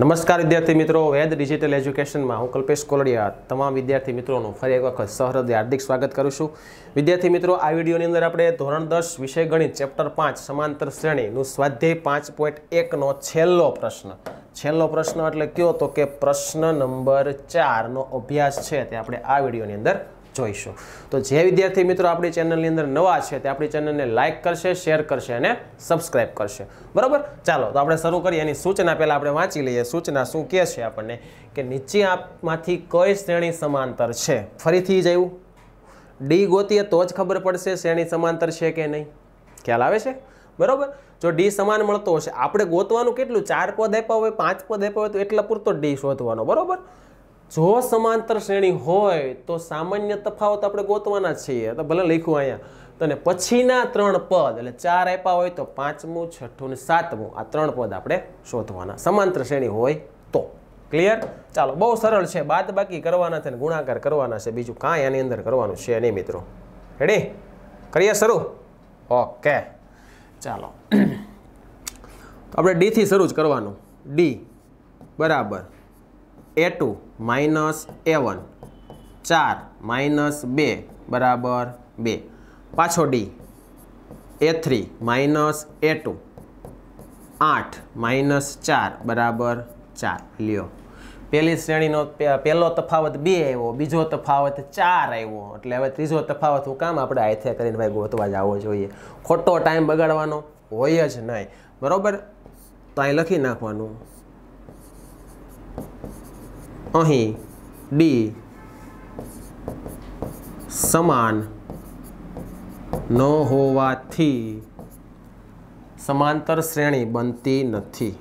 નમસ્કાર વિદ્યાર્થી મિત્રો વેદ ડિજિટલ એજ્યુકેશનમાં હું કલ્પેશ કોલડિયા તમામ વિદ્યાર્થી મિત્રોનું ફરી એક વખત સહૃદય હાર્દિક સ્વાગત કરું છું વિદ્યાર્થી મિત્રો આ વિડીયોની અંદર આપણે ધોરણ દસ વિષય ગણિત ચેપ્ટર પાંચ સમાંતર શ્રેણીનું સ્વાધ્યાય પાંચ પોઈન્ટ એકનો છેલ્લો પ્રશ્ન છેલ્લો પ્રશ્ન એટલે કયો તો કે પ્રશ્ન નંબર ચારનો અભ્યાસ છે તે આપણે આ વિડીયોની અંદર જોઈશું તો જે વિદ્યાર્થી મિત્રો આપણી ચેનલની અંદર નવા છે તે આપણી ચેનલને લાઇક કરશે શેર કરશે અને સબસ્ક્રાઇબ કરશે બરાબર ચાલો તો આપણે શરૂ કરીએ એની સૂચના પહેલાં આપણે વાંચી લઈએ સૂચના શું કહે છે આપણને કે નીચે આપમાંથી કઈ શ્રેણી સમાંતર છે ફરીથી જયું ડી ગોતીએ તો જ ખબર પડશે શ્રેણી સમાંતર છે કે નહીં ખ્યાલ આવે છે બરાબર જો ડી સમાન મળતો હશે આપણે ગોતવાનું કેટલું ચાર પદ આપ્યા હોય પાંચ પદ આપ્યા હોય તો એટલા પૂરતો ડી શોધવાનો બરાબર જો સમાંતર શ્રેણી હોય તો સામાન્ય તફાવત આપણે ગોતવાના છીએ તો ભલે લખ્યું અહીંયા તો ને પછીના ત્રણ પદ એટલે ચાર આપ્યા હોય તો પાંચમું છઠ્ઠું ને સાતમું આ ત્રણ પદ આપણે શોધવાના સમાંતર શ્રેણી હોય તો ક્લિયર ચાલો બહુ સરળ છે બાદ બાકી કરવાના છે ને ગુણાકાર કરવાના છે બીજું કાંઈ એની અંદર કરવાનું છે નહીં મિત્રો રેડી કરીએ શરૂ ઓકે ચાલો આપણે ડીથી શરૂ જ કરવાનું ડી બરાબર એ ટુ માઇનસ એ વન ચાર માઇનસ બે બરાબર બે પાછો D A three minus A two આઠ માઇનસ ચાર બરાબર ચાર લ્યો પહેલી શ્રેણીનો પહેલો તફાવત બે આવ્યો બીજો તફાવત ચાર આવ્યો એટલે હવે ત્રીજો તફાવત હું કામ આપણે આથે કરીને ભાઈ ગોતવા જ આવવો જોઈએ ખોટો ટાઈમ બગાડવાનો હોય જ નહીં બરાબર તો અહીં લખી નાખવાનું અહીં ડી સમાન ન હોવાથી સમાંતર શ્રેણી બનતી નથી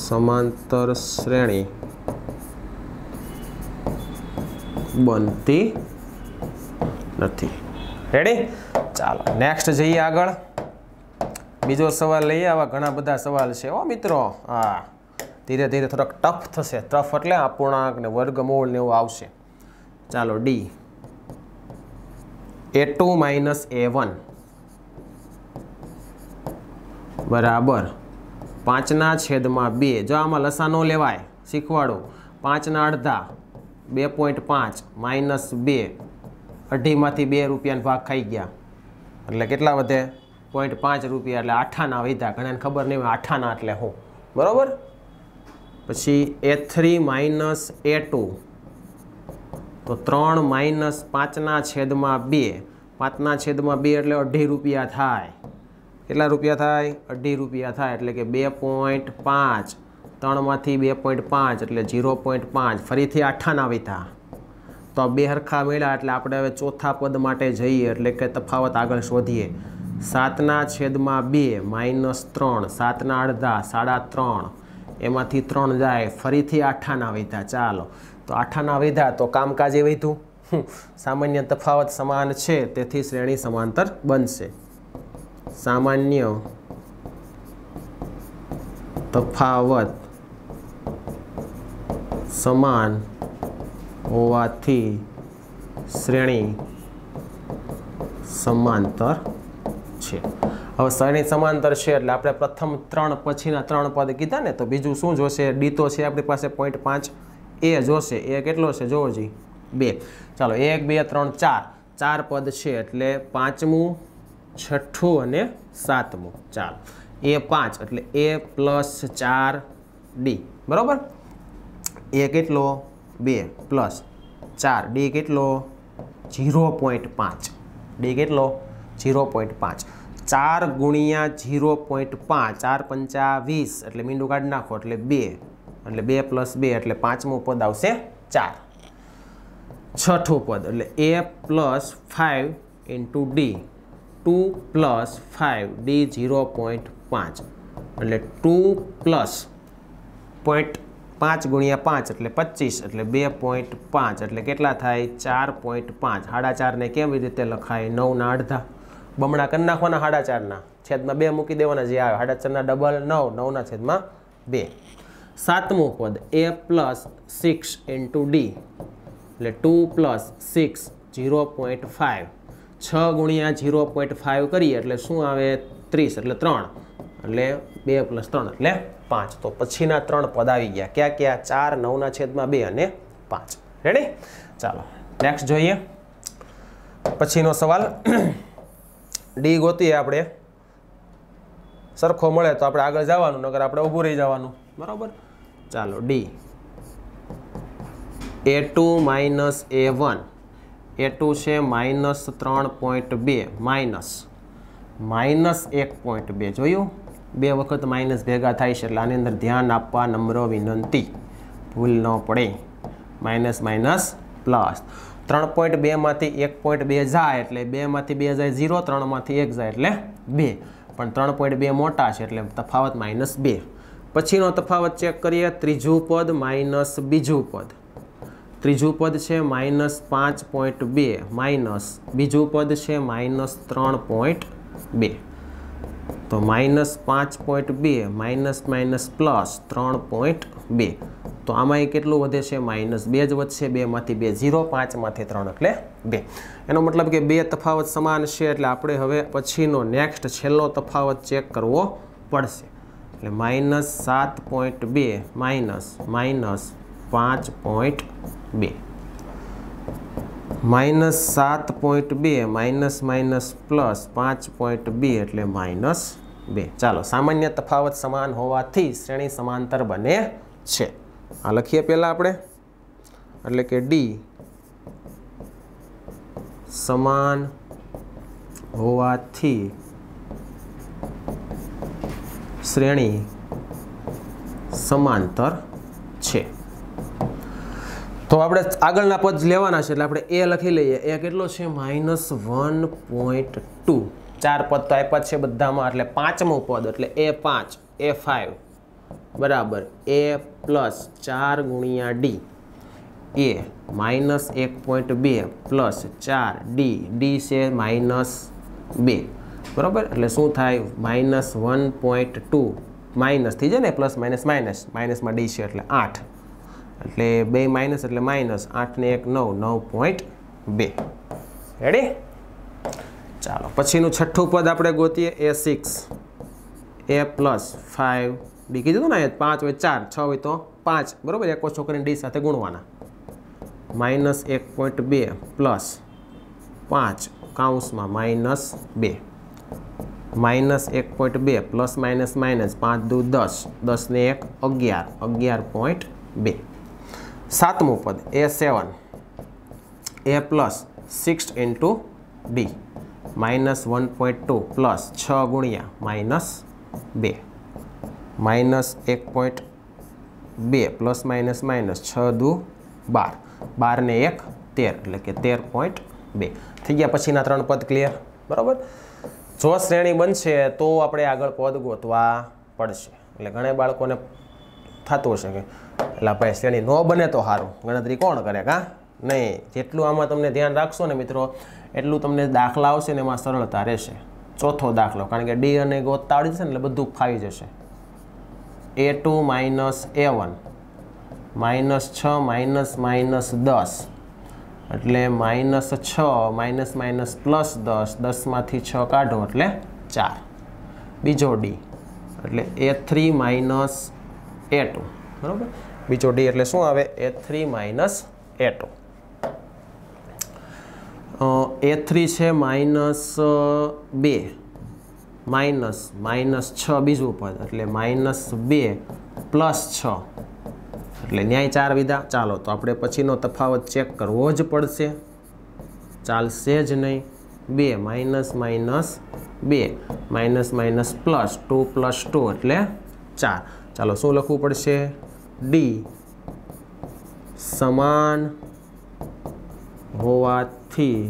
સમાંતર શ્રેણી બનતી નથી રેડી ચાલો નેક્સ્ટ જઈએ આગળ બીજો સવાલ લઈએ આવા ઘણા બધા સવાલ છે ઓ મિત્રો હા ધીરે ધીરે થોડોક ટફ થશે ટફ એટલે અપૂર્ણાંક ને વર્ગમૂળ ને એવું આવશે ચાલો ડી એ ટુ માઇનસ એ વન બરાબર પાંચના છેદમાં બે જો આમાં લસા ન લેવાય શીખવાડું પાંચના અડધા બે પોઈન્ટ પાંચ માઇનસ બે અઢીમાંથી બે રૂપિયાનો ભાગ ખાઈ ગયા એટલે કેટલા વધે પોઈન્ટ પાંચ રૂપિયા એટલે આઠાના વધ્યા ઘણાને ખબર નહીં આઠાના એટલે હું બરાબર પછી એ થ્રી માઇનસ એ ટુ તો ત્રણ માઇનસ પાંચના છેદમાં બે પાંચના છેદમાં બે એટલે અઢી રૂપિયા થાય કેટલા રૂપિયા થાય અઢી રૂપિયા થાય એટલે કે બે પોઈન્ટ પાંચ ત્રણમાંથી બે પોઈન્ટ પાંચ એટલે ઝીરો પોઈન્ટ પાંચ ફરીથી આઠાના વિધા તો બે હરખા મળ્યા એટલે આપણે હવે ચોથા પદ માટે જઈએ એટલે કે તફાવત આગળ શોધીએ સાતના છેદમાં બે માઇનસ ત્રણ સાતના અડધા સાડા ત્રણ એમાંથી ત્રણ જાય ફરીથી આઠાના વિધા ચાલો તો આઠાના વિધા તો કામકાજે વધ્યું સામાન્ય તફાવત સમાન છે તેથી શ્રેણી સમાંતર બનશે સામાન્ય તફાવત સમાન હોવાથી શ્રેણી સમાંતર છે હવે શ્રેણી સમાંતર છે એટલે આપણે પ્રથમ ત્રણ પછીના ત્રણ પદ કીધા ને તો બીજું શું જોશે ડી તો છે આપણી પાસે પોઈન્ટ પાંચ એ જોશે એ કેટલો છે જોવોજી બે ચાલો એક બે ત્રણ ચાર ચાર પદ છે એટલે પાંચમું છઠ્ઠું અને સાતમું ચાલ એ પાંચ એટલે એ પ્લસ ચાર ડી બરાબર એ કેટલો બે પ્લસ ચાર ડી કેટલો ઝીરો પોઈન્ટ પાંચ ડી કેટલો ઝીરો પોઈન્ટ પાંચ ચાર ગુણ્યા ઝીરો પોઈન્ટ પાંચ ચાર પંચા વીસ એટલે મીંડું કાઢી નાખો એટલે બે એટલે બે પ્લસ બે એટલે પાંચમું પદ આવશે ચાર છઠ્ઠું પદ એટલે A plus five into D two plus five D zero point પાંચ એટલે ટુ પ્લસ પોઈન્ટ પાંચ ગુણ્યા પાંચ એટલે પચીસ એટલે બે પોઈન્ટ પાંચ એટલે કેટલા થાય ચાર પોઈન્ટ પાંચ સાડા ચારને કેવી રીતે લખાય નવના અડધા બમણા કરી નાખવાના સાડા ચારના છેદમાં બે મૂકી દેવાના જે આવે સાડા ચારના ડબલ નવ નવના છેદમાં બે સાતમું પદ એ પ્લસ સિક્સ ઇન્ટુ ડી એટલે two plus six zero point five છ ગુણ્યા જીરો પોઈન્ટ ફાઇવ કરીએ એટલે શું આવે ત્રીસ એટલે ત્રણ એટલે બે પ્લસ ત્રણ એટલે પાંચ તો પછીના ત્રણ પદ આવી ગયા કયા કયા ચાર નવના છેદમાં બે અને પાંચ રેડી ચાલો નેક્સ્ટ જોઈએ પછીનો સવાલ ડી ગોતીએ આપણે સરખો મળે તો આપણે આગળ જવાનું નગર આપણે ઊભું રહી જવાનું બરાબર ચાલો ડી એ ટુ માઇનસ એ વન એ ટુ છે માઇનસ ત્રણ પોઈન્ટ બે માઇનસ માઇનસ એક પોઈન્ટ બે જોયું બે વખત માઇનસ ભેગા થાય છે એટલે આની અંદર ધ્યાન આપવા નમ્ર વિનંતી ભૂલ ન પડે માઇનસ માઇનસ પ્લસ ત્રણ પોઈન્ટ બેમાંથી એક પોઈન્ટ બે જાય એટલે બેમાંથી બે જાય ઝીરો ત્રણમાંથી એક જાય એટલે બે પણ ત્રણ પોઈન્ટ બે મોટા છે એટલે તફાવત માઇનસ બે પછીનો તફાવત ચેક કરીએ ત્રીજું પદ માઇનસ બીજું પદ ત્રીજું પદ છે માઇનસ પાંચ પોઈન્ટ બે માઇનસ બીજું પદ છે માઇનસ ત્રણ પોઈન્ટ બે તો માઇનસ પાંચ પોઈન્ટ બે માઇનસ માઇનસ પ્લસ ત્રણ પોઈન્ટ બે તો આમાં એ કેટલું વધે છે માઇનસ બે જ વધશે બેમાંથી બે ઝીરો પાંચમાંથી ત્રણ એટલે બે એનો મતલબ કે બે તફાવત સમાન છે એટલે આપણે હવે પછીનો નેક્સ્ટ છેલ્લો તફાવત ચેક કરવો પડશે એટલે માઇનસ સાત પોઈન્ટ બે માઇનસ માઇનસ પાંચ પોઈન્ટ બે માઇનસ સાત પોઈન્ટ બે માઇનસ માઇનસ પ્લસ પાંચ પોઈન્ટ બે એટલે માઇનસ બે ચાલો સામાન્ય તફાવત સમાન હોવાથી શ્રેણી સમાંતર બને છે આ લખીએ પહેલાં આપણે એટલે કે ડી સમાન હોવાથી શ્રેણી સમાંતર છે તો આપણે આગળના પદ લેવાના છે એટલે આપણે એ લખી લઈએ એ કેટલો છે માઇનસ વન પોઈન્ટ ટુ ચાર પદ તો આપ્યા છે બધામાં એટલે પાંચમું પદ એટલે એ પાંચ એ ફાઇવ બરાબર એ પ્લસ ચાર ગુણ્યા ડી એ માઇનસ એક પોઈન્ટ બે પ્લસ ચાર ડી ડી છે માઇનસ બે બરાબર એટલે શું થાય minus one point two minus થઈ જાય ને પ્લસ માઇનસ માઇનસ માઇનસમાં ડી છે એટલે આઠ એટલે બે માઇનસ એટલે માઇનસ આઠને એક નવ નવ પોઈન્ટ બે રેડી ચાલો પછીનું છઠ્ઠું પદ આપણે ગોતીએ a six a plus five b कीधु ना पांच वे चार छ तो पांच बराबर एक छोक डी साथ गुणवा माइनस एक पॉइंट बे प्लस पांच काउंस में माइनस बे माइनस एक पॉइंट बे प्लस माइनस माइनस पांच दू दस दस ने एक अगियार अगियार पॉइंट बे सातमू पद a seven a plus six into d minus one point two plus छ गुणिया माइनस बे માઇનસ એક પોઈન્ટ બે પ્લસ માઇનસ માઇનસ છ દૂ બાર બારને એક તેર એટલે કે તેર પોઈન્ટ બે થઈ ગયા પછીના ત્રણ પદ ક્લિયર બરાબર જો શ્રેણી બનશે તો આપણે આગળ પદ ગોતવા પડશે એટલે ઘણા બાળકોને થતું હશે કે એટલે ભાઈ શ્રેણી ન બને તો સારું ગણતરી કોણ કરે કાં નહીં જેટલું આમાં તમને ધ્યાન રાખશો ને મિત્રો એટલું તમને દાખલા આવશે ને એમાં સરળતા રહેશે ચોથો દાખલો કારણ કે ડી અને ગોતતા આવડી જશે ને એટલે બધું ફાવી જશે a two minus A one minus છ માઇનસ માઇનસ દસ એટલે માઇનસ છ માઇનસ માઇનસ પ્લસ દસ દસમાંથી છ કાઢો એટલે ચાર બીજો ડી એટલે a three minus A two બરાબર બીજો ડી એટલે શું આવે a three minus A two a three છે માઇનસ બે માઇનસ માઇનસ છ બીજું પદ એટલે માઇનસ બે પ્લસ છ એટલે ન્યાય ચાર વિધા ચાલો તો આપણે પછીનો તફાવત ચેક કરવો જ પડશે ચાલશે જ નહીં બે માઇનસ માઇનસ બે minus minus plus two plus two એટલે ચાર ચાલો શું લખવું પડશે ડી સમાન હોવાથી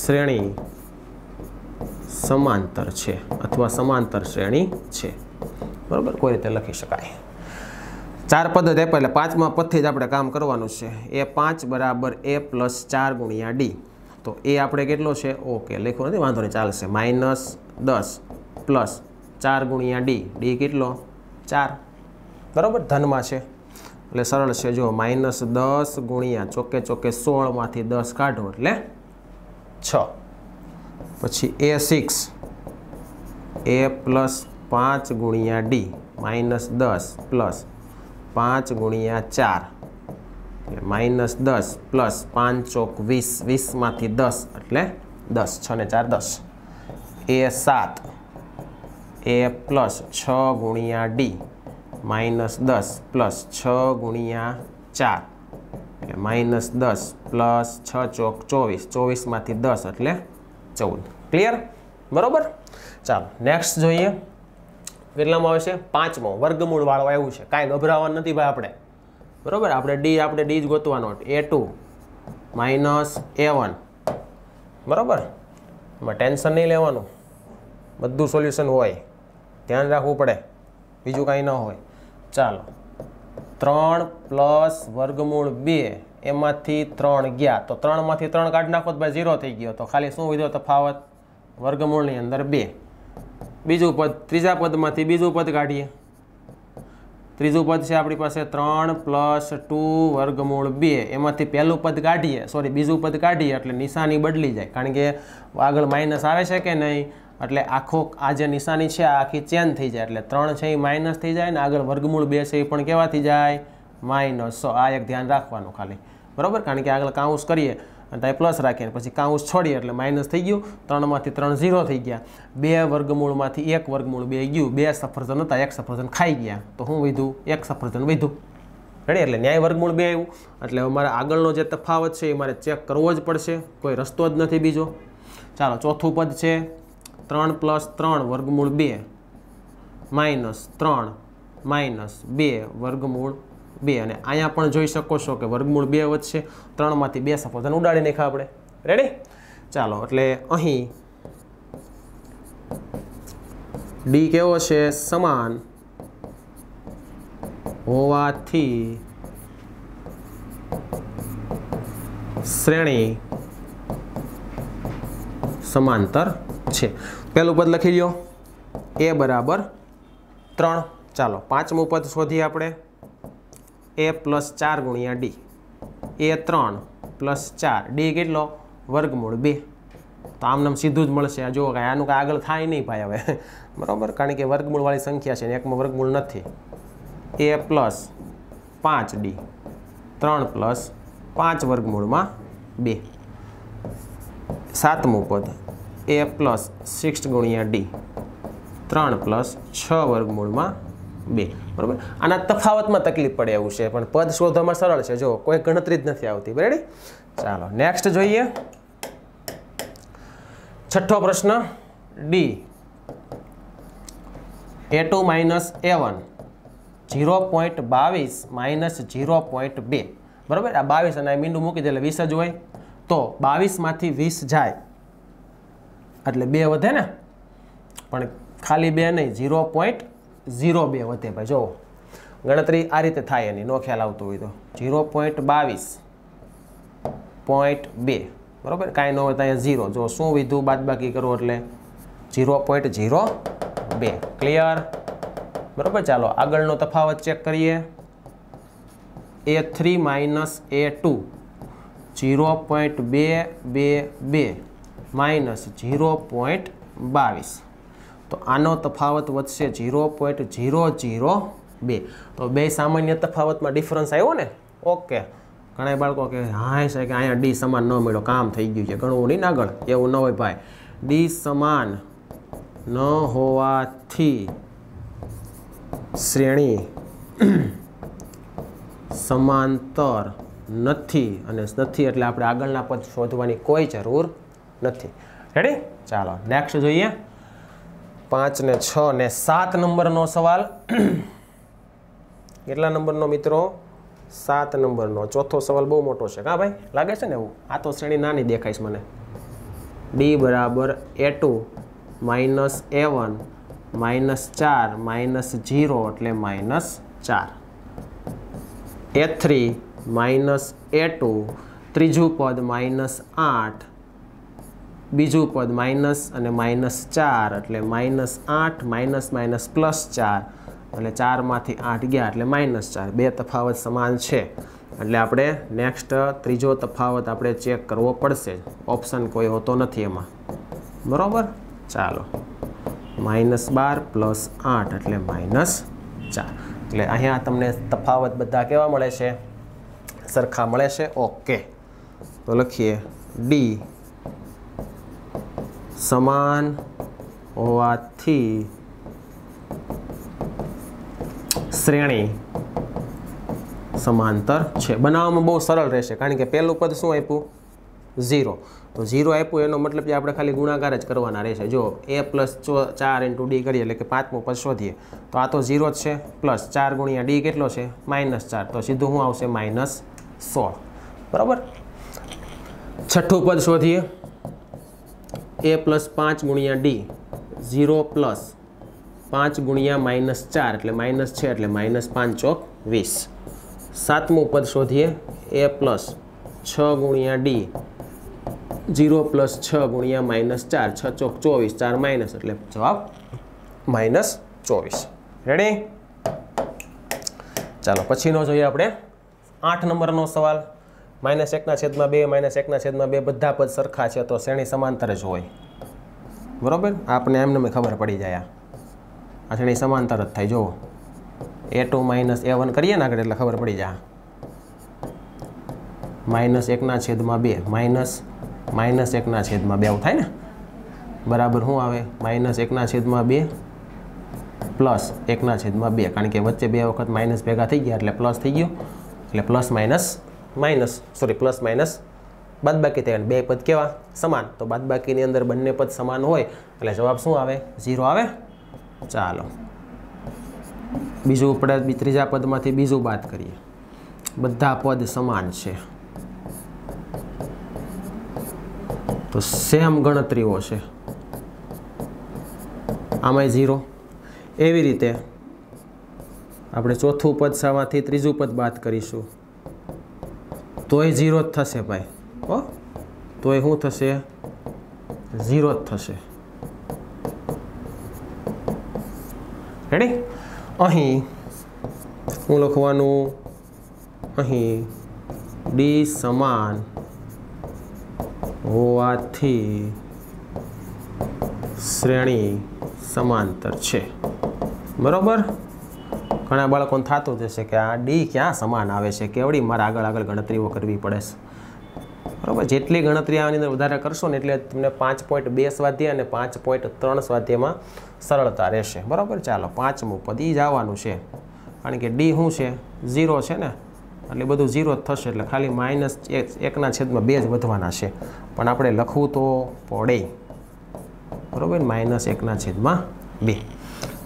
શ્રેણી સમાંતર છે અથવા સમાંતર શ્રેણી છે બરાબર કોઈ રીતે લખી શકાય ચાર પદ જ એટલે પાંચમાં પદથી જ આપણે કામ કરવાનું છે એ પાંચ બરાબર એ પ્લસ ચાર ગુણ્યા ડી તો એ આપણે કેટલો છે ઓકે લખ્યું નથી વાંધો નહીં ચાલશે માઇનસ દસ પ્લસ ચાર ગુણ્યા ડી ડી કેટલો ચાર બરાબર ધનમાં છે એટલે સરળ છે જો માઇનસ દસ ગુણ્યા ચોકે ચોકે સોળમાંથી દસ કાઢો એટલે છ પછી એ સિક્સ એ પ્લસ પાંચ ગુણ્યા ડી માઇનસ દસ પ્લસ પાંચ ગુણ્યા ચાર માઇનસ દસ પ્લસ પાંચ ચોક વીસ વીસમાંથી દસ એટલે દસ છ ને ચાર દસ એ સાત એ પ્લસ છ ગુણ્યા ડી માઇનસ દસ પ્લસ છ ગુણ્યા ચાર માઇનસ દસ પ્લસ છ ચોક ચોવીસ ચોવીસમાંથી દસ એટલે ચૌદ ક્લિયર બરાબર ચાલો નેક્સ્ટ જોઈએ કેટલામાં આવશે પાંચમો વર્ગમૂળ વાળો આવ્યું છે કાંઈ ગભરાવાનું નથી ભાઈ આપણે બરાબર આપણે ડી આપણે ડી જ ગોતવાનો a two minus A one બરાબર એમાં ટેન્શન નહીં લેવાનું બધું સોલ્યુશન હોય ધ્યાન રાખવું પડે બીજું કાંઈ ન હોય ચાલો ત્રણ પ્લસ વર્ગમૂળ બે એમાંથી ત્રણ ગયા તો ત્રણમાંથી ત્રણ કાઢ નાખો તો ભાઈ ઝીરો થઈ ગયો તો ખાલી શું વધ્યો તફાવત વર્ગમૂળની અંદર બે બીજું પદ ત્રીજા પદમાંથી બીજું પદ કાઢીએ ત્રીજું પદ છે આપણી પાસે ત્રણ પ્લસ ટુ વર્ગમૂળ બે એમાંથી પહેલું પદ કાઢીએ સોરી બીજું પદ કાઢીએ એટલે નિશાની બદલી જાય કારણ કે આગળ માઇનસ આવે છે કે નહીં એટલે આખો આ જે નિશાની છે આખી ચેન્જ થઈ જાય એટલે ત્રણ છે એ માઇનસ થઈ જાય ને આગળ વર્ગમૂળ બે છે એ પણ કેવા જાય માઇનસ સો આ એક ધ્યાન રાખવાનું ખાલી બરાબર કારણ કે આગળ કાઉન્સ કરીએ અને ત્યાં પ્લસ રાખીએ પછી કાઉન્સ છોડીએ એટલે માઇનસ થઈ ગયું ત્રણમાંથી ત્રણ ઝીરો થઈ ગયા બે વર્ગમૂળમાંથી એક વર્ગમૂળ બે ગયું બે સફરજન હતા એક સફરજન ખાઈ ગયા તો હું વધ્યું એક સફરજન વધ્યું રેડી એટલે ન્યાય વર્ગમૂળ બે આવ્યું એટલે મારે આગળનો જે તફાવત છે એ મારે ચેક કરવો જ પડશે કોઈ રસ્તો જ નથી બીજો ચાલો ચોથું પદ છે ત્રણ પ્લસ ત્રણ વર્ગમૂળ બે માઇનસ ત્રણ માઇનસ બે વર્ગમૂળ બે અને અહીંયા પણ જોઈ શકો છો કે વર્ગમૂળ બે વધશે ત્રણમાંથી બે સફોઝન ઉડાડી નાખ્યા આપણે રેડી ચાલો એટલે અહીં ડી કેવો છે સમાન હોવાથી શ્રેણી સમાંતર છે પહેલું પદ લખી લો એ બરાબર ત્રણ ચાલો પાંચમું પદ શોધીએ આપણે એ પ્લસ ચાર ગુણ્યા ડી એ ત્રણ પ્લસ ચાર ડી કેટલો વર્ગમૂળ બે તો આમ સીધું જ મળશે આ જુઓ કાંઈ આનું કાંઈ આગળ થાય નહીં ભાઈ હવે બરાબર કારણ કે વર્ગમૂળવાળી સંખ્યા છે ને એકમાં વર્ગમૂળ નથી એ પ્લસ પાંચ ડી ત્રણ પ્લસ પાંચ વર્ગમૂળમાં બે સાતમું પદ એ પ્લસ સિક્સ ગુણ્યા ડી ત્રણ પ્લસ છ વર્ગમૂળમાં બે બરાબર આના તફાવતમાં તકલીફ પડે એવું છે પણ પદ શોધવામાં સરળ છે જો કોઈ ગણતરી જ નથી આવતી બરાબર ચાલો નેક્સ્ટ જોઈએ છઠ્ઠો પ્રશ્ન ડી એ ટુ માઇનસ એ વન જીરો પોઈન્ટ બાવીસ માઇનસ જીરો પોઈન્ટ બે બરાબર આ બાવીસ અને મીંડું મૂકી દે એટલે વીસ જ હોય તો બાવીસમાંથી વીસ જાય એટલે બે વધે ને પણ ખાલી બે નહીં જીરો પોઈન્ટ ઝીરો બે વધે ભાઈ જુઓ ગણતરી આ રીતે થાય એની નો ખ્યાલ આવતો હોય તો ઝીરો પોઈન્ટ બાવીસ પોઈન્ટ બે બરાબર કાંઈ ન હોય તો અહીંયા ઝીરો જો શું વિધું બાદબાકી કરો એટલે ઝીરો પોઈન્ટ ઝીરો બે ક્લિયર બરાબર ચાલો આગળનો તફાવત ચેક કરીએ a three minus A two zero point બે બે બે માઇનસ ઝીરો પોઈન્ટ બાવીસ તો આનો તફાવત વધશે ઝીરો પોઈન્ટ ઝીરો ઝીરો બે તો બે સામાન્ય તફાવતમાં ડિફરન્સ આવ્યો ને ઓકે ઘણા બાળકો કે હા છે કે અહીંયા ડી સમાન ન મળ્યો કામ થઈ ગયું છે ઘણું નહીં આગળ એવું ન હોય ભાઈ ડી સમાન ન હોવાથી શ્રેણી સમાંતર નથી અને નથી એટલે આપણે આગળના પદ શોધવાની કોઈ જરૂર નથી રેડી ચાલો નેક્સ્ટ જોઈએ પાંચ ને છ ને સાત નંબરનો સવાલ કેટલા નંબરનો મિત્રો સાત નંબરનો ચોથો સવાલ બહુ મોટો છે હા ભાઈ લાગે છે ને એવું આ તો શ્રેણી નાની દેખાઈશ મને ડી બરાબર એ ટુ માઇનસ એ વન માઇનસ ચાર માઇનસ ઝીરો એટલે માઇનસ ચાર a three minus A two ત્રીજું પદ માઇનસ આઠ બીજું પદ માઇનસ અને માઇનસ ચાર એટલે માઇનસ આઠ માઇનસ માઇનસ પ્લસ ચાર એટલે ચારમાંથી આઠ ગયા એટલે માઇનસ ચાર બે તફાવત સમાન છે એટલે આપણે નેક્સ્ટ ત્રીજો તફાવત આપણે ચેક કરવો પડશે ઓપ્શન કોઈ હોતો નથી એમાં બરાબર ચાલો માઇનસ બાર પ્લસ આઠ એટલે માઇનસ ચાર એટલે અહીંયા તમને તફાવત બધા કેવા મળે છે સરખા મળે છે ઓકે તો લખીએ ડી સમાન હોવાથી શ્રેણી સમાંતર છે બનાવવામાં બહુ સરળ રહેશે કારણ કે પહેલું પદ શું આપ્યું ઝીરો તો ઝીરો આપ્યું એનો મતલબ કે આપણે ખાલી ગુણાકાર જ કરવાના રહેશે જો એ પ્લસ ચો ચાર ઇન્ટુ ડી કરીએ એટલે કે પાંચમું પદ શોધીએ તો આ તો ઝીરો જ છે પ્લસ ચાર ગુણ્યા ડી કેટલો છે માઇનસ ચાર તો સીધું શું આવશે માઇનસ સોળ બરાબર છઠ્ઠું પદ શોધીએ એ પ્લસ પાંચ ગુણ્યા ડી ઝીરો પ્લસ પાંચ ગુણ્યા માઇનસ ચાર એટલે માઇનસ છે એટલે માઇનસ પાંચ ચોક વીસ સાતમું પદ શોધીએ એ પ્લસ છ ગુણ્યા ડી ઝીરો પ્લસ છ ગુણ્યા માઇનસ ચાર છ ચોક ચોવીસ ચાર માઇનસ એટલે જવાબ માઇનસ ચોવીસ રેડી ચાલો પછીનો જોઈએ આપણે આઠ નંબરનો સવાલ માઇનસ એકના છેદમાં બે માઇનસ એકના છેદમાં બે બધા પદ સરખા છે તો શ્રેણી સમાંતર જ હોય બરાબર આપણે એમને ખબર પડી જાય આ શ્રેણી સમાંતર જ થાય જુઓ a two minus A one કરીએ ને આગળ એટલે ખબર પડી જાય માઇનસ એકના છેદમાં બે માઇનસ માઇનસ એકના છેદમાં બે આવું થાય ને બરાબર શું આવે માઇનસ એકના છેદમાં બે પ્લસ એકના છેદમાં બે કારણ કે વચ્ચે બે વખત માઇનસ ભેગા થઈ ગયા એટલે પ્લસ થઈ ગયો એટલે plus minus minus sorry plus minus બાદબાકી થાય બે પદ કેવા સમાન તો બાદબાકીની અંદર બંને પદ સમાન હોય એટલે જવાબ શું આવે ઝીરો આવે ચાલો બીજું આપણે ત્રીજા પદમાંથી બીજું બાદ કરીએ બધા પદ સમાન છે તો સેમ ગણતરીઓ છે આમાંય ઝીરો એવી રીતે આપણે ચોથું પદ સામાથી ત્રીજું પદ બાદ કરીશું તોય ઝીરો જ થશે ભાઈ હો તોય શું થશે ઝીરો જ થશે રેડી અહીં હું લખવાનું અહીં ડી સમાન હોવાથી શ્રેણી સમાંતર છે બરાબર ઘણા બાળકોને થતું થશે કે આ ડી ક્યાં સમાન આવે છે કેવડી મારે આગળ આગળ ગણતરીઓ કરવી પડે છે બરાબર જેટલી ગણતરી આની અંદર વધારે કરશો ને એટલે તમને પાંચ પોઈન્ટ બે સ્વાધ્યાય અને પાંચ પોઈન્ટ ત્રણ સ્વાધ્યાયમાં સરળતા રહેશે બરાબર ચાલો પાંચમું પદ જ આવવાનું છે કારણ કે ડી શું છે ઝીરો છે ને એટલે બધું ઝીરો જ થશે એટલે ખાલી માઇનસ એકના છેદમાં બે જ વધવાના છે પણ આપણે લખવું તો પડે બરાબર માઇનસ એકના છેદમાં બે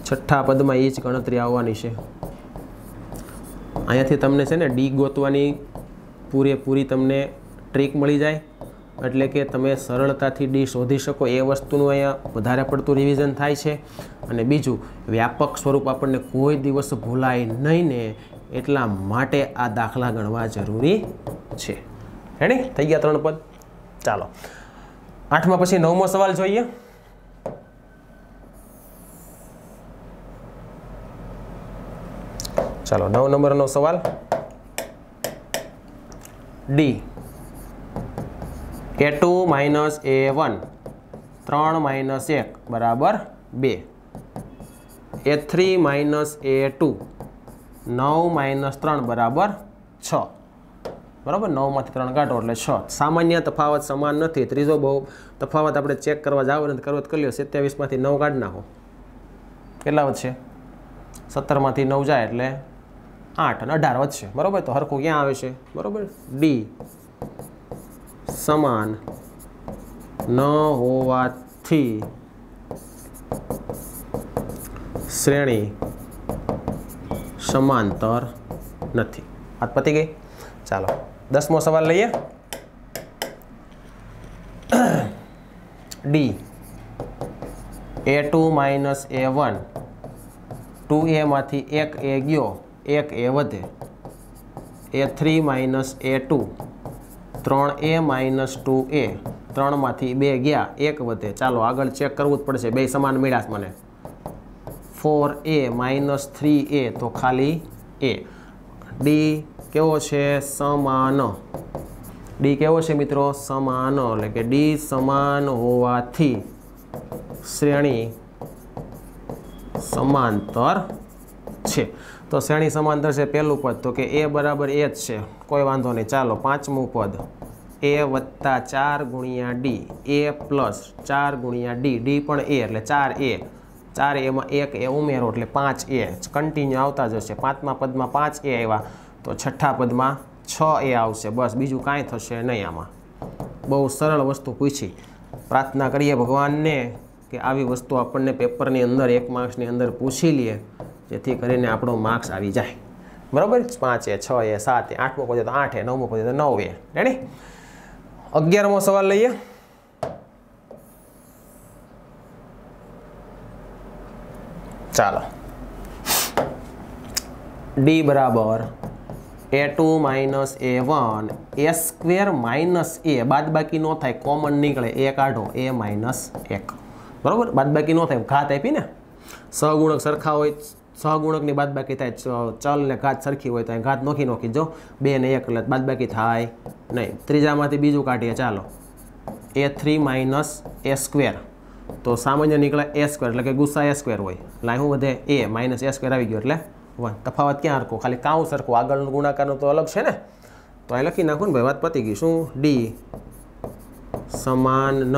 છઠ્ઠા પદમાં એ જ ગણતરી આવવાની છે અહીંયાથી તમને છે ને ડી ગોતવાની પૂરેપૂરી તમને ટ્રીક મળી જાય એટલે કે તમે સરળતાથી ડી શોધી શકો એ વસ્તુનું અહીંયા વધારે પડતું રિવિઝન થાય છે અને બીજું વ્યાપક સ્વરૂપ આપણને કોઈ દિવસ ભૂલાય નહીં ને એટલા માટે આ દાખલા ગણવા જરૂરી છે રેડી થઈ ગયા ત્રણ પદ ચાલો આઠમા પછી નવમો સવાલ જોઈએ ચાલો નવ નંબરનો સવાલ ડી એ ટુ માઇનસ એ વન ત્રણ માઇનસ એક બરાબર બે a three minus A two નવ માઇનસ ત્રણ બરાબર છ બરાબર નવમાંથી ત્રણ કાઢો એટલે છ સામાન્ય તફાવત સમાન નથી ત્રીજો બહુ તફાવત આપણે ચેક કરવા જાવ ને કરવત કરી લો સત્યાવીસમાંથી નવ કાઢ નાખો કેટલા વધશે સત્તરમાંથી નવ જાય એટલે આઠ અને અઢાર વધશે બરાબર તો હરખું ક્યાં આવે છે બરાબર ડી સમાન ન હોવાથી શ્રેણી સમાંતર નથી વાત પતી ગઈ ચાલો દસમો સવાલ લઈએ ડી એ ટુ માઇનસ એ વન ટુ એમાંથી એક એ ગયો એક એ વધે a three minus A two ત્રણ એ માઇનસ ટુ એ ત્રણમાંથી બે ગયા એક વધે ચાલો આગળ ચેક કરવું જ પડશે બે સમાન મળ્યા મને four a minus three a તો ખાલી એ ડી કેવો છે સમાન ડી કેવો છે મિત્રો સમાન એટલે કે ડી સમાન હોવાથી શ્રેણી સમાંતર છે તો શ્રેણી સમાંતર છે પહેલું પદ તો કે એ બરાબર એ જ છે કોઈ વાંધો નહીં ચાલો પાંચમું પદ એ વત્તા ચાર ગુણ્યા ડી એ પ્લસ ચાર ગુણ્યા ડી ડી પણ એ એટલે ચાર એ ચાર એમાં એક એ ઉમેરો એટલે પાંચ એ કન્ટિન્યુ આવતા જશે પાંચમા પદમાં પાંચ એ આવ્યા તો છઠ્ઠા પદમાં છ એ આવશે બસ બીજું કાંઈ થશે નહીં આમાં બહુ સરળ વસ્તુ પૂછી પ્રાર્થના કરીએ ભગવાનને કે આવી વસ્તુ આપણને પેપરની અંદર એક માર્ક્સની અંદર પૂછી લઈએ જેથી કરીને આપણો માર્ક્સ આવી જાય બરાબર પાંચ એ છ એ સાત એ આઠમો પહોંચે તો આઠ એ નવમો પહોંચે તો નવ એ રેડી અગિયારમો સવાલ લઈએ ચાલો ડી બરાબર એ two minus A one a square minus a બાદબાકી ન થાય કોમન નીકળે એ કાઢો એ માઇનસ એક બરાબર બાદબાકી ન થાય ઘાત આપીને સહગુણક સરખા હોય સહગુણકની બાદબાકી થાય ચલ ને ઘાત સરખી હોય તો અહીં ઘાત નોખી નોખી જો બે ને એક એટલે બાદબાકી થાય નહીં ત્રીજામાંથી બીજું કાઢીએ ચાલો a three minus a square તો સામાન્ય નીકળે એ સ્ક્વેર એટલે કે ગુસ્સા એ સ્ક્વેર હોય એટલે હું વધે એ માઇનસ એ સ્ક્વેર આવી ગયો એટલે વન તફાવત ક્યાં હરખો ખાલી કાઉ સરખું આગળનું ગુણાકારનું તો અલગ છે ને તો અહીં લખી નાખું ને ભાઈ વાત પતી ગઈ શું ડી સમાન ન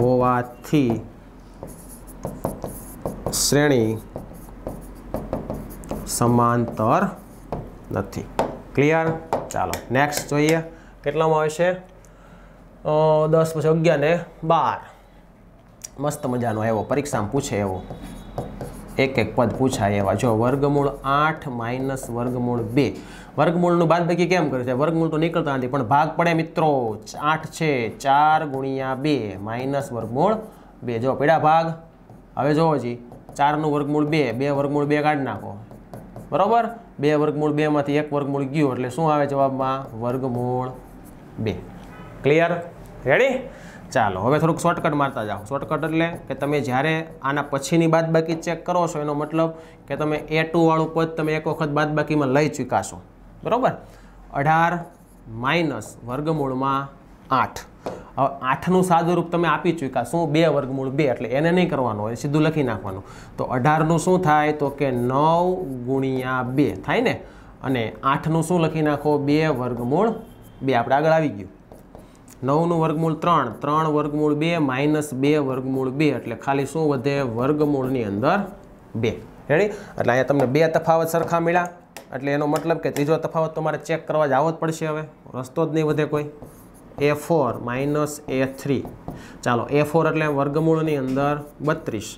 હોવાથી શ્રેણી સમાંતર નથી ક્લિયર ચાલો નેક્સ્ટ જોઈએ કેટલામાં આવશે દસ પછી અગિયાર ને બાર મસ્ત મજાનો એવો પરીક્ષામાં પૂછે એવો એક એક પદ પૂછાય એવા જો વર્ગમૂળ આઠ માઇનસ વર્ગમૂળ બે વર્ગમૂળનું બાદ બાદબાકી કેમ કરે છે વર્ગમૂળ તો નીકળતા નથી પણ ભાગ પડે મિત્રો આઠ છે ચાર ગુણ્યા બે માઇનસ વર્ગમૂળ બે જો પીડા ભાગ હવે જોવો જી ચારનું વર્ગમૂળ બે બે વર્ગમૂળ બે કાઢી નાખો બરાબર બે વર્ગમૂળ બેમાંથી એક વર્ગમૂળ ગયું એટલે શું આવે જવાબમાં વર્ગમૂળ બે ક્લિયર રેડી ચાલો હવે થોડુંક શોર્ટકટ મારતા જાઓ શોર્ટકટ એટલે કે તમે જ્યારે આના પછીની બાકી ચેક કરો છો એનો મતલબ કે તમે એ વાળું પદ તમે એક વખત બાદ બાકીમાં લઈ ચૂકાશો બરાબર અઢાર માઇનસ વર્ગમૂળમાં આઠ આઠનું સાદુરૂપ તમે આપી ચૂક્યા શું બે વર્ગમૂળ બે એટલે એને નહીં કરવાનું હોય સીધું લખી નાખવાનું તો અઢારનું શું થાય તો કે નવ ગુણ્યા બે થાય ને અને આઠનું શું લખી નાખો બે વર્ગમૂળ બે આપણે આગળ આવી ગયું નવનું વર્ગમૂળ ત્રણ ત્રણ વર્ગમૂળ બે માઇનસ બે વર્ગમૂળ બે એટલે ખાલી શું વધે વર્ગમૂળની અંદર બે રેડી એટલે અહીંયા તમને બે તફાવત સરખા મળ્યા એટલે એનો મતલબ કે ત્રીજો તફાવત તમારે ચેક કરવા જ આવવો જ પડશે હવે રસ્તો જ નહીં વધે કોઈ a four minus a three ચાલો એ ફોર એટલે વર્ગમૂળની અંદર બત્રીસ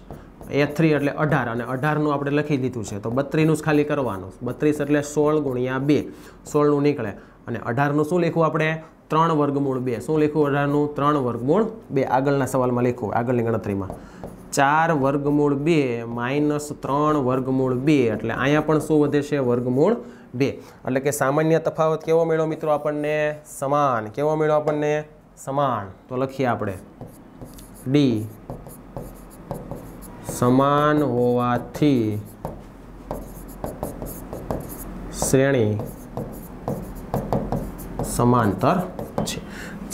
એ થ્રી એટલે અઢાર અને અઢારનું આપણે લખી દીધું છે તો બત્રીનું જ ખાલી કરવાનું બત્રીસ એટલે સોળ ગુણ્યા બે સોળનું નીકળે અને અઢારનું શું લખવું આપણે ત્રણ વર્ગમૂળ બે શું લખ્યું અઢારનું ત્રણ વર્ગમૂળ બે આગળના સવાલમાં લખ્યું આગળની ગણતરીમાં ચાર વર્ગમૂળ બે માઇનસ ત્રણ વર્ગમૂળ બે એટલે અહીંયા પણ શું વધે છે વર્ગમૂળ બે એટલે કે સામાન્ય તફાવત કેવો મેળો મિત્રો આપણને સમાન કેવો મેળો આપણને સમાન તો લખીએ આપણે ડી સમાન હોવાથી શ્રેણી સમાંતર છે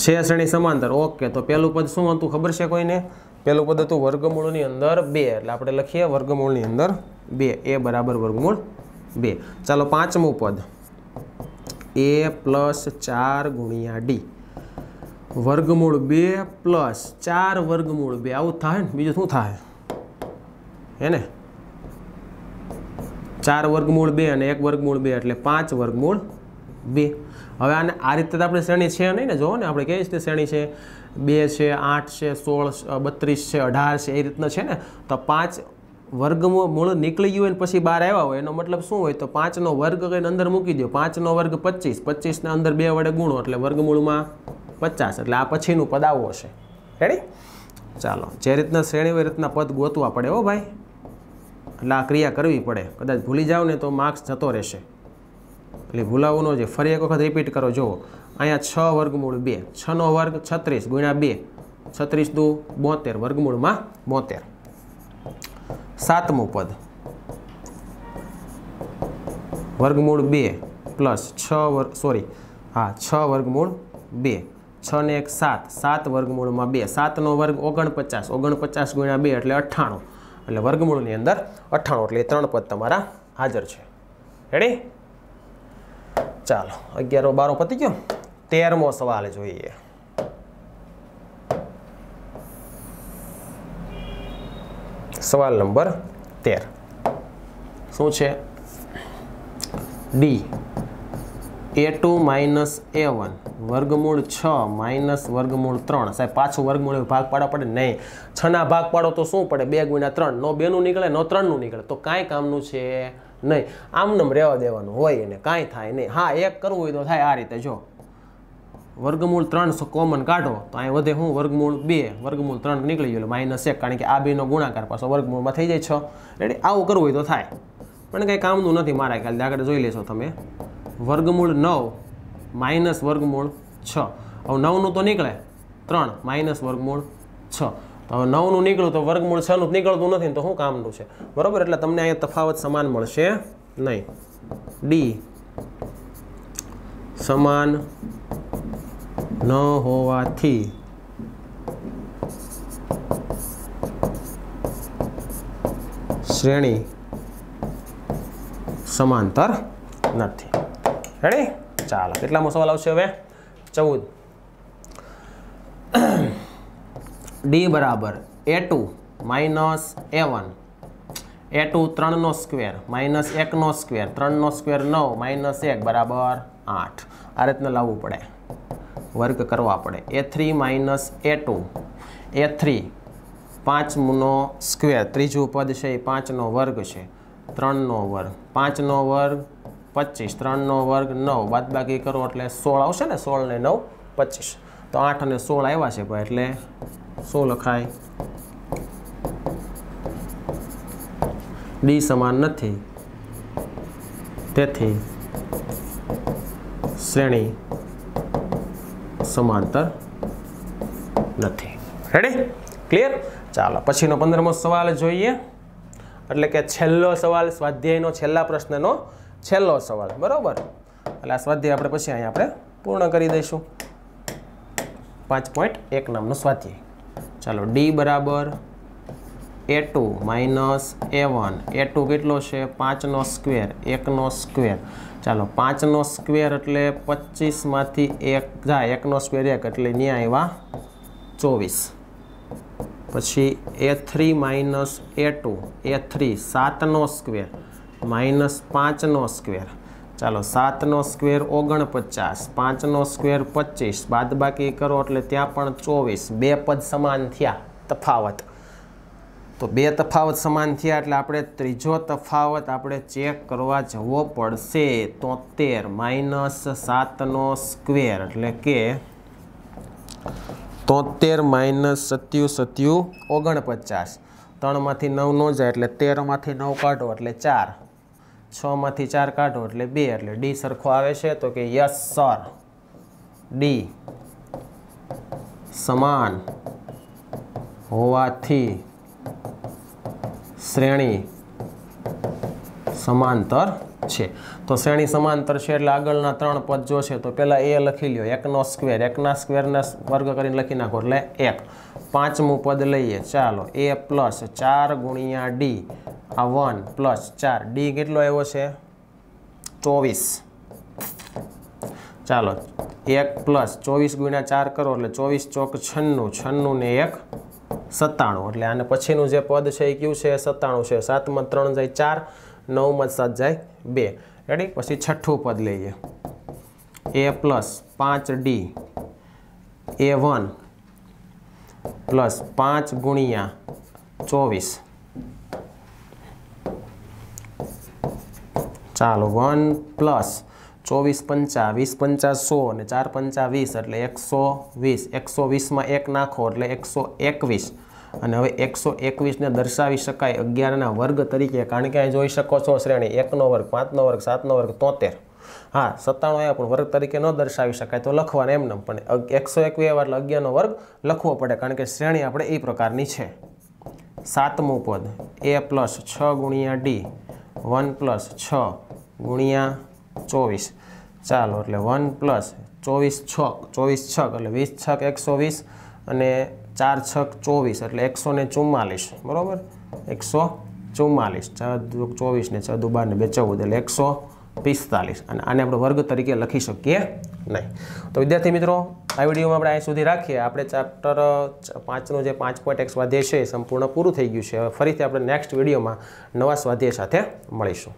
છે શ્રેણી સમાંતર ઓકે તો પહેલું પદ શું હતું ખબર છે કોઈને પહેલું પદ હતું વર્ગમૂળની અંદર બે એટલે આપણે લખીએ વર્ગમૂળની અંદર બે એ બરાબર વર્ગમૂળ બે ચાલો પાંચમું પદ એ પ્લસ ચાર ગુણ્યા ડી વર્ગમૂળ બે પ્લસ ચાર વર્ગમૂળ બે આવું થાય ને બીજું શું થાય હેને ચાર વર્ગમૂળ બે અને એક વર્ગમૂળ બે એટલે પાંચ વર્ગમૂળ બે હવે આને આ રીતે તો આપણે શ્રેણી છે નહીં ને જુઓ ને આપણે કેવી રીતે શ્રેણી છે બે છે આઠ છે સોળ બત્રીસ છે અઢાર છે એ રીતના છે ને તો પાંચ વર્ગમૂળ નીકળી ગયું હોય ને પછી બહાર આવ્યા હોય એનો મતલબ શું હોય તો પાંચનો વર્ગ કંઈ અંદર મૂકી દો પાંચનો વર્ગ પચીસ પચીસના અંદર બે વડે ગુણો એટલે વર્ગમૂળમાં પચાસ એટલે આ પછીનું પદ આવો હશે રેડી ચાલો જે રીતના શ્રેણી રીતના પદ ગોતવા પડે હો ભાઈ એટલે આ ક્રિયા કરવી પડે કદાચ ભૂલી જાઓ ને તો માર્ક્સ જતો રહેશે એટલે ભૂલાવવાનો જે ફરી એક વખત રિપીટ કરો જુઓ અહીંયા છ વર્ગમૂળ બે છનો વર્ગ છત્રીસ ગુણ્યા બે છત્રીસ દુ બોતેર વર્ગમૂળમાં બોતેર સાતમું પદ વર્ગમૂળ બે પ્લસ છ વર્ગ સોરી હા છ વર્ગમૂળ બે છ ને એક સાત સાત વર્ગમૂળમાં બે સાતનો વર્ગ ઓગણપચાસ ઓગણપચાસ ગુણ્યા બે એટલે અઠ્ઠાણું એટલે વર્ગમૂળની અંદર અઠ્ઠાણું એટલે ત્રણ પદ તમારા હાજર છે રેડી ચાલો અગિયારો બારો પતી ગયો તેરમો સવાલ જોઈએ સવાલ નંબર તેર શું છે ડી એ ટુ માઇનસ એ વન વર્ગમૂળ છ માઇનસ વર્ગમૂળ ત્રણ સાહેબ પાછું વર્ગમૂળ ભાગ પાડવા પડે નહીં છના ભાગ પાડો તો શું પડે બે ગુણ્યા ત્રણ નો બેનું નીકળે નો ત્રણનું નીકળે તો કાંઈ કામનું છે નહીં આમ આમનેમ રહેવા દેવાનું હોય એને કાંઈ થાય નહીં હા એક કરવું હોય તો થાય આ રીતે જો વર્ગમૂળ ત્રણ કોમન કાઢો તો અહીંયા વધે હું વર્ગમૂળ બે વર્ગમૂળ ત્રણ નીકળી ગયું માઇનસ એક કારણ કે આ બેનો ગુણાકાર પાછો વર્ગમૂળમાં થઈ જાય છ એટલે આવું કરવું હોય તો થાય પણ કંઈ કામનું નથી મારા ખ્યાલ આગળ જોઈ લેશો તમે વર્ગમૂળ નવ માઇનસ વર્ગમૂળ છ હવે નવનું તો નીકળે ત્રણ માઇનસ વર્ગમૂળ છ તો હવે નવનું નીકળું તો વર્ગમૂળ છનું નીકળતું નથી તો શું કામનું છે બરાબર એટલે તમને અહીંયા તફાવત સમાન મળશે નહીં ડી સમાન ન હોવાથી શ્રેણી સમાંતર નથી રેડી ચાલો કેટલામાં સવાલ આવશે હવે ચૌદ ડી બરાબર એ ટુ માઇનસ એ વન એ ટુ ત્રણનો સ્ક્વેર માઇનસ એકનો સ્ક્વેર ત્રણનો સ્ક્વેર નવ માઇનસ એક બરાબર આઠ આ રીતના લાવવું પડે વર્ગ કરવા પડે a three minus A two a three પાંચનો સ્ક્વેર ત્રીજું પદ છે એ પાંચનો વર્ગ છે ત્રણનો વર્ગ પાંચનો વર્ગ પચીસ ત્રણનો વર્ગ નવ બાદબાકી કરો એટલે સોળ આવશે ને સોળ ને નવ પચીસ તો આઠ અને સોળ આવ્યા છે ભાઈ એટલે શું લખાય ડી સમાન નથી તેથી શ્રેણી સમાનતા નથી રેડી ક્લિયર ચાલો પછીનો પંદરમો સવાલ જોઈએ એટલે કે છેલ્લો સવાલ સ્વાધ્યાયનો છેલ્લા પ્રશ્નનો છેલ્લો સવાલ બરાબર એટલે આ સ્વાધ્યાય આપણે પછી અહીંયા આપણે પૂર્ણ કરી દઈશું પાંચ પોઈન્ટ એક નામનો સ્વાધ્યાય ચાલો ડી બરાબર એ ટુ માઇનસ એ વન એ ટુ કેટલો છે પાંચનો સ્ક્વેર એકનો સ્ક્વેર ચાલો પાંચનો સ્ક્વેર એટલે પચીસમાંથી એક જા એકનો સ્ક્વેર એક એટલે ત્યાં આવ્યા ચોવીસ પછી એ three minus A two a three સાતનો સ્ક્વેર માઇનસ પાંચનો સ્ક્વેર ચાલો સાતનો સ્ક્વેર ઓગણપચાસ પાંચનો સ્ક્વેર પચીસ બાદબાકી કરો એટલે ત્યાં પણ ચોવીસ બે પદ સમાન થયા તફાવત તો બે તફાવત સમાન થયા એટલે આપણે ત્રીજો તફાવત આપણે ચેક કરવા જવો પડશે તોતેર માઇનસ સાતનો સ્ક્વેર એટલે કે તોતેર માઇનસ સત્યુ સત્યુ ઓગણપચાસ ત્રણમાંથી નવ ન જાય એટલે તેરમાંથી નવ કાઢો એટલે ચાર છમાંથી ચાર કાઢો એટલે બે એટલે ડી સરખો આવે છે તો કે યસ સર ડી સમાન હોવાથી શ્રેણી સમાંતર છે તો શ્રેણી સમાંતર છે એટલે આગળના ત્રણ પદ જો છે તો પહેલાં એ લખી લ્યો એકનો સ્ક્વેર એકના સ્ક્વેરને વર્ગ કરીને લખી નાખો એટલે એક પાંચમું પદ લઈએ ચાલો એ પ્લસ ચાર ગુણ્યા ડી આ વન પ્લસ ચાર ડી કેટલો આવ્યો છે ચોવીસ ચાલો એક પ્લસ ચોવીસ ગુણ્યા ચાર કરો એટલે ચોવીસ ચોક છન્નું છન્નું ને એક સત્તાણું એટલે આને પછીનું જે પદ છે એ કયું છે સત્તાણું છે સાતમાં ત્રણ જાય ચાર નવમાં સાત જાય બે રેડી પછી છઠ્ઠું પદ લઈએ એ પ્લસ પાંચ ડી એ વન પ્લસ પાંચ ગુણ્યા ચોવીસ ચાલો વન પ્લસ ચોવીસ પંચા વીસ પંચા સો અને ચાર પંચા વીસ એટલે એકસો વીસ એકસો વીસમાં એક નાખો એટલે એકસો એકવીસ અને હવે એકસો એકવીસને દર્શાવી શકાય અગિયારના વર્ગ તરીકે કારણ કે અહીં જોઈ શકો છો શ્રેણી એકનો વર્ગ પાંચનો વર્ગ સાતનો વર્ગ તોતેર હા સત્તાણું આવ્યા પણ વર્ગ તરીકે ન દર્શાવી શકાય તો લખવાના એમને પણ એકસો એકવીસ એટલે અગિયારનો વર્ગ લખવો પડે કારણ કે શ્રેણી આપણે એ પ્રકારની છે સાતમું પદ એ પ્લસ છ ગુણ્યા ડી વન પ્લસ છ ગુણ્યા ચોવીસ ચાલો એટલે વન પ્લસ ચોવીસ છક ચોવીસ છક એટલે વીસ છક એકસો વીસ અને ચાર છક ચોવીસ એટલે એકસો ને ચુમ્માલીસ બરાબર એકસો ચુમ્માલીસ છ ચોવીસ ને છ દુબાર ને બે ચૌદ એટલે એકસો પિસ્તાલીસ અને આને આપણે વર્ગ તરીકે લખી શકીએ નહીં તો વિદ્યાર્થી મિત્રો આ વિડીયોમાં આપણે અહીં સુધી રાખીએ આપણે ચેપ્ટર પાંચનું જે પાંચ પોઈન્ટ એક સ્વાધ્યાય છે એ સંપૂર્ણ પૂરું થઈ ગયું છે હવે ફરીથી આપણે નેક્સ્ટ વિડીયોમાં નવા સ્વાધ્યાય સાથે મળીશું